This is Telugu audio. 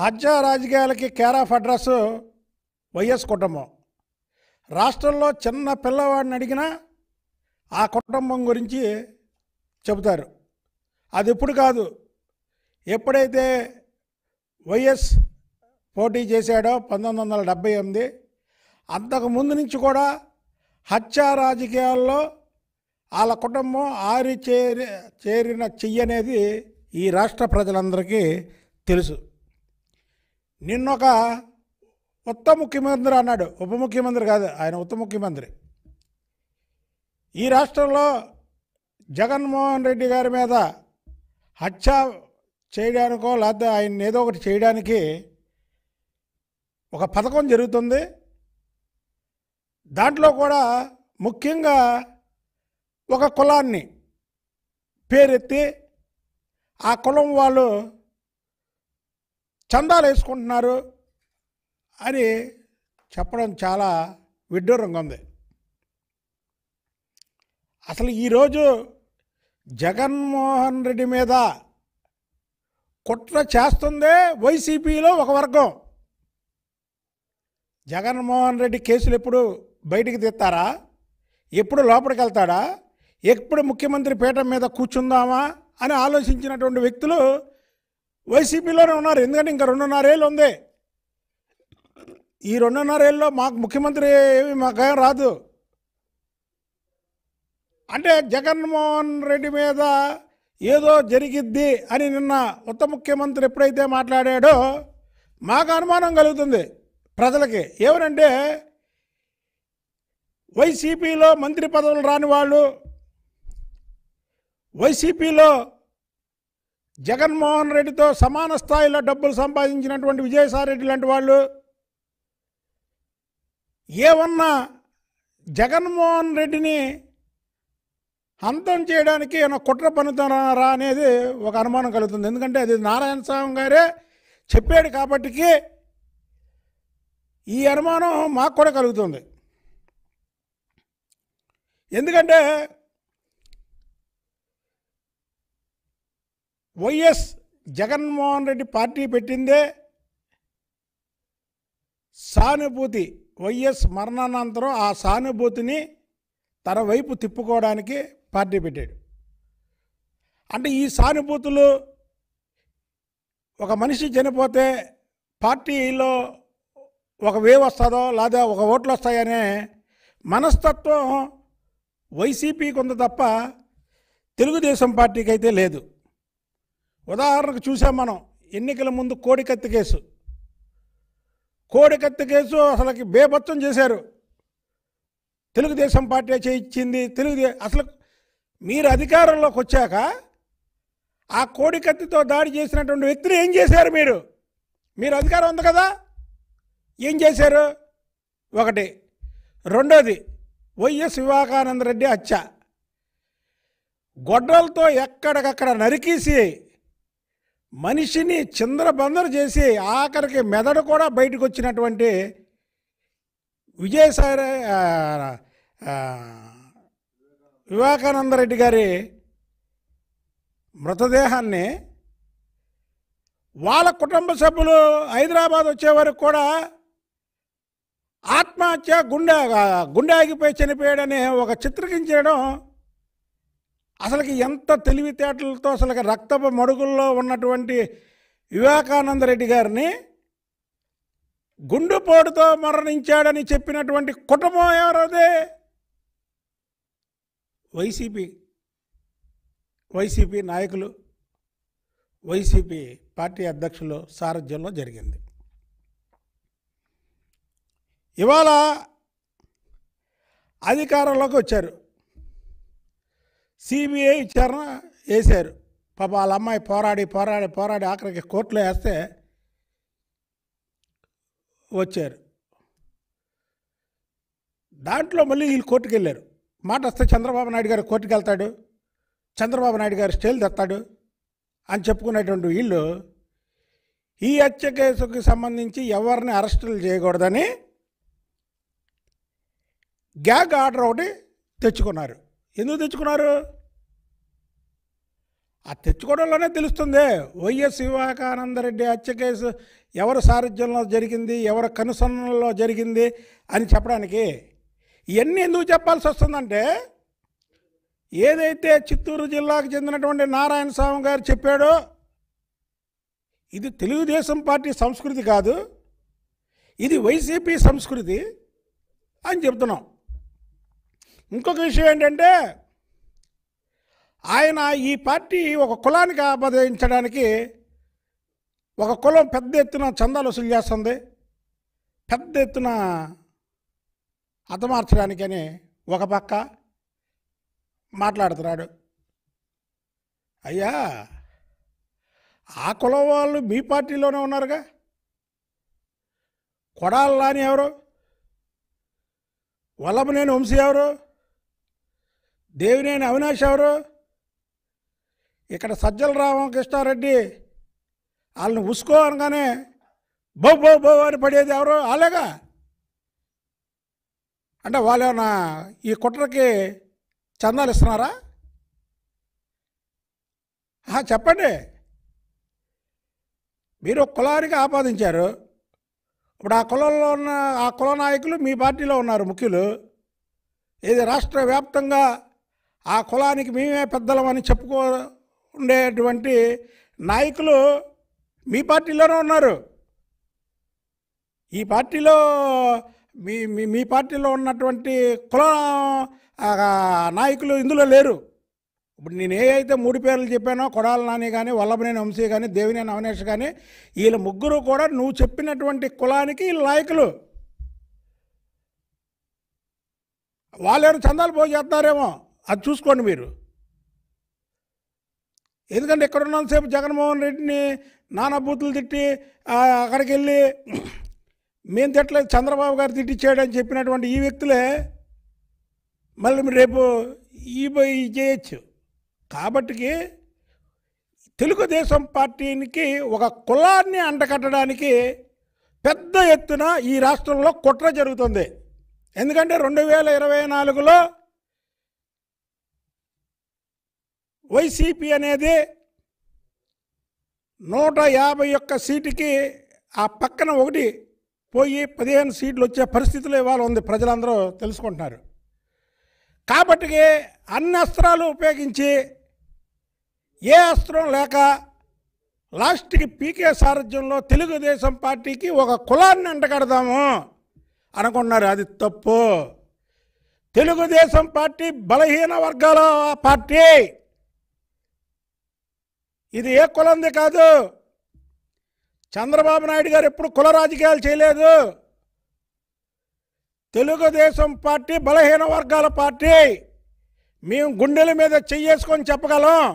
హజ్జా రాజకీయాలకి కేర్ ఆఫ్ అడ్రస్ వైఎస్ కుటుంబం రాష్ట్రంలో చిన్న పిల్లవాడిని అడిగినా ఆ కుటుంబం గురించి చెబుతారు అది ఇప్పుడు కాదు ఎప్పుడైతే వైఎస్ పోటీ చేశాడో పంతొమ్మిది వందల డెబ్బై ఎనిమిది అంతకుముందు నుంచి కూడా హత్య రాజకీయాల్లో వాళ్ళ కుటుంబం ఆరి చేరి చేరిన చెయ్యనేది ఈ రాష్ట్ర ప్రజలందరికీ తెలుసు నిన్నొక ఉత్తమ ముఖ్యమంత్రి అన్నాడు ఉప ముఖ్యమంత్రి కాదు ఆయన ఉత్తమ ముఖ్యమంత్రి ఈ రాష్ట్రంలో జగన్మోహన్ రెడ్డి గారి మీద హత్య చేయడానికో లేకపోతే ఆయన ఏదో ఒకటి చేయడానికి ఒక పథకం జరుగుతుంది దాంట్లో కూడా ముఖ్యంగా ఒక కులాన్ని పేరెత్తి ఆ కులం వాళ్ళు చందాలు వేసుకుంటున్నారు అని చెప్పడం చాలా విడ్డూరంగా ఉంది అసలు ఈరోజు జగన్మోహన్ రెడ్డి మీద కుట్ర చేస్తుందే వైసీపీలో ఒక వర్గం జగన్మోహన్ రెడ్డి కేసులు ఎప్పుడు బయటికి తీస్తారా ఎప్పుడు లోపలికి వెళ్తాడా ఎప్పుడు ముఖ్యమంత్రి పీఠం మీద కూర్చుందామా అని ఆలోచించినటువంటి వ్యక్తులు వైసీపీలోనే ఉన్నారు ఎందుకంటే ఇంకా రెండున్నరేళ్ళు ఉంది ఈ రెండున్నరేళ్ళలో మాకు ముఖ్యమంత్రి ఏమి మాకేం రాదు అంటే జగన్మోహన్ రెడ్డి మీద ఏదో జరిగిద్ది అని నిన్న ఉత్త ముఖ్యమంత్రి ఎప్పుడైతే మాట్లాడాడో మాకు అనుమానం కలుగుతుంది ప్రజలకి ఏమనంటే వైసీపీలో మంత్రి పదవులు రాని వాళ్ళు వైసీపీలో జగన్మోహన్ రెడ్డితో సమాన స్థాయిలో డబ్బులు సంపాదించినటువంటి విజయసాయిరెడ్డి లాంటి వాళ్ళు ఏమన్నా జగన్మోహన్ రెడ్డిని అంతం చేయడానికి ఏమైనా కుట్ర పనుతున్నారా అనేది ఒక అనుమానం కలుగుతుంది ఎందుకంటే అది నారాయణ స్వామి గారే చెప్పాడు కాబట్టికి ఈ అనుమానం మాకు కూడా కలుగుతుంది ఎందుకంటే వైఎస్ జగన్మోహన్ రెడ్డి పార్టీ పెట్టిందే సానుభూతి వైఎస్ మరణానంతరం ఆ సానుభూతిని తన వైపు తిప్పుకోవడానికి పార్టీ పెట్టాడు అంటే ఈ సానుభూతులు ఒక మనిషి చనిపోతే పార్టీలో ఒక వేవ్ వస్తుందో లేదా ఒక ఓట్లు వస్తాయనే మనస్తత్వం వైసీపీకి ఉంది తప్ప తెలుగుదేశం పార్టీకి అయితే లేదు ఉదాహరణకు చూసాం మనం ఎన్నికల ముందు కోడికత్తి కేసు కోడికత్తి కేసు అసలుకి బేభత్వం చేశారు తెలుగుదేశం పార్టీ చేయించింది తెలుగుదే అసలు మీరు అధికారంలోకి వచ్చాక ఆ కోడికత్తితో దాడి చేసినటువంటి వ్యక్తిని ఏం చేశారు మీరు మీరు అధికారం ఉంది కదా ఏం చేశారు ఒకటి రెండోది వైఎస్ వివేకానంద రెడ్డి హత్య గొడ్డలతో ఎక్కడికక్కడ నరికేసి మనిషిని చిందరబందరు చేసి ఆఖరికి మెదడు కూడా బయటకు వచ్చినటువంటి విజయసాయి వివేకానందరెడ్డి గారి మృతదేహాన్ని వాళ్ళ కుటుంబ సభ్యులు హైదరాబాద్ వచ్చే వరకు కూడా ఆత్మహత్య గుండె గుండె ఆగిపోయి చనిపోయాడని ఒక చిత్రకించడం అసలుకి ఎంత తెలివితేటలతో అసలు రక్తపు మడుగుల్లో ఉన్నటువంటి వివేకానంద రెడ్డి గారిని గుండుపోటుతో మరణించాడని చెప్పినటువంటి కుటుంబం ఎవరదే వైసీపీ వైసీపీ నాయకులు వైసీపీ పార్టీ అధ్యక్షులు సారథ్యంలో జరిగింది ఇవాళ అధికారంలోకి వచ్చారు సిబిఐ విచారణ వేశారు పాప వాళ్ళ అమ్మాయి పోరాడి పోరాడి పోరాడి ఆఖరికి కోర్టులో వేస్తే వచ్చారు దాంట్లో మళ్ళీ వీళ్ళు కోర్టుకు వెళ్ళారు మాట వస్తే చంద్రబాబు నాయుడు గారు కోర్టుకు వెళ్తాడు చంద్రబాబు నాయుడు గారు స్టేలు తెస్తాడు అని చెప్పుకునేటువంటి వీళ్ళు ఈ హత్య కేసుకి సంబంధించి ఎవరిని అరెస్టులు చేయకూడదని గ్యాగ్ ఆర్డర్ ఒకటి తెచ్చుకున్నారు ఎందుకు తెచ్చుకున్నారు ఆ తెచ్చుకోవడంలోనే తెలుస్తుంది వైఎస్ వివేకానందరెడ్డి హత్య కేసు ఎవరి సారథ్యంలో జరిగింది ఎవరి కనుసన్నలో జరిగింది అని చెప్పడానికి ఇవన్నీ ఎందుకు చెప్పాల్సి వస్తుందంటే ఏదైతే చిత్తూరు జిల్లాకు చెందినటువంటి నారాయణ స్వామి గారు చెప్పాడో ఇది తెలుగుదేశం పార్టీ సంస్కృతి కాదు ఇది వైసీపీ సంస్కృతి అని చెప్తున్నాం ఇంకొక విషయం ఏంటంటే ఆయన ఈ పార్టీ ఒక కులానికి ఆపదించడానికి ఒక కులం పెద్ద ఎత్తున చందాలు వసూలు చేస్తుంది పెద్ద ఎత్తున అతమార్చడానికని ఒక పక్క మాట్లాడుతున్నాడు అయ్యా ఆ కులం వాళ్ళు మీ పార్టీలోనే ఉన్నారుగా కొడాలని ఎవరు వల్లభనేని వంశీ ఎవరు దేవినేని అవినాష్ ఎవరు ఇక్కడ సజ్జల రామకృష్ణారెడ్డి వాళ్ళని ఉసుకో అనగానే బో బో బో అని పడేది ఎవరు వాళ్ళేగా అంటే ఏమన్నా ఈ కుట్రకి చందాలు ఇస్తున్నారా చెప్పండి మీరు కులానికి ఆపాదించారు ఇప్పుడు ఆ కులంలో ఉన్న ఆ కుల నాయకులు మీ పార్టీలో ఉన్నారు ముఖ్యులు ఇది రాష్ట్ర వ్యాప్తంగా ఆ కులానికి మేమే పెద్దలం అని చెప్పుకో ఉండేటువంటి నాయకులు మీ పార్టీలోనే ఉన్నారు ఈ పార్టీలో మీ మీ పార్టీలో ఉన్నటువంటి కుల నాయకులు ఇందులో లేరు ఇప్పుడు నేను ఏ అయితే మూడు పేర్లు చెప్పానో కొడాల నాని కానీ వల్లభనేని వంశీ కానీ దేవినేని అవినేష్ కానీ వీళ్ళ ముగ్గురు కూడా నువ్వు చెప్పినటువంటి కులానికి వీళ్ళ నాయకులు వాళ్ళేమో చందాలు పోయి చేస్తారేమో అది చూసుకోండి మీరు ఎందుకంటే ఇక్కడ ఉన్నంతసేపు జగన్మోహన్ రెడ్డిని నానా బూతులు తిట్టి అక్కడికి వెళ్ళి మేము తిట్టలేదు చంద్రబాబు గారు అని చెప్పినటువంటి ఈ వ్యక్తులే మళ్ళీ రేపు ఈ చేయొచ్చు కాబట్టి తెలుగుదేశం పార్టీకి ఒక కులాన్ని అంటకట్టడానికి పెద్ద ఎత్తున ఈ రాష్ట్రంలో కుట్ర జరుగుతుంది ఎందుకంటే రెండు వేల ఇరవై నాలుగులో వైసీపీ అనేది నూట యాభై ఒక్క సీటుకి ఆ పక్కన ఒకటి పోయి పదిహేను సీట్లు వచ్చే పరిస్థితిలో ఇవాళ ఉంది ప్రజలందరూ తెలుసుకుంటున్నారు కాబట్టి అన్ని అస్త్రాలు ఉపయోగించి ఏ అస్త్రం లేక లాస్ట్కి పీకే సారథ్యంలో తెలుగుదేశం పార్టీకి ఒక కులాన్ని అంటగడదాము అనుకున్నారు అది తప్పు తెలుగుదేశం పార్టీ బలహీన వర్గాల పార్టీ ఇది ఏ కులంది కాదు చంద్రబాబు నాయుడు గారు ఎప్పుడు కుల రాజకీయాలు చేయలేదు తెలుగుదేశం పార్టీ బలహీన వర్గాల పార్టీ మేము గుండెల మీద చెయ్యేసుకొని చెప్పగలం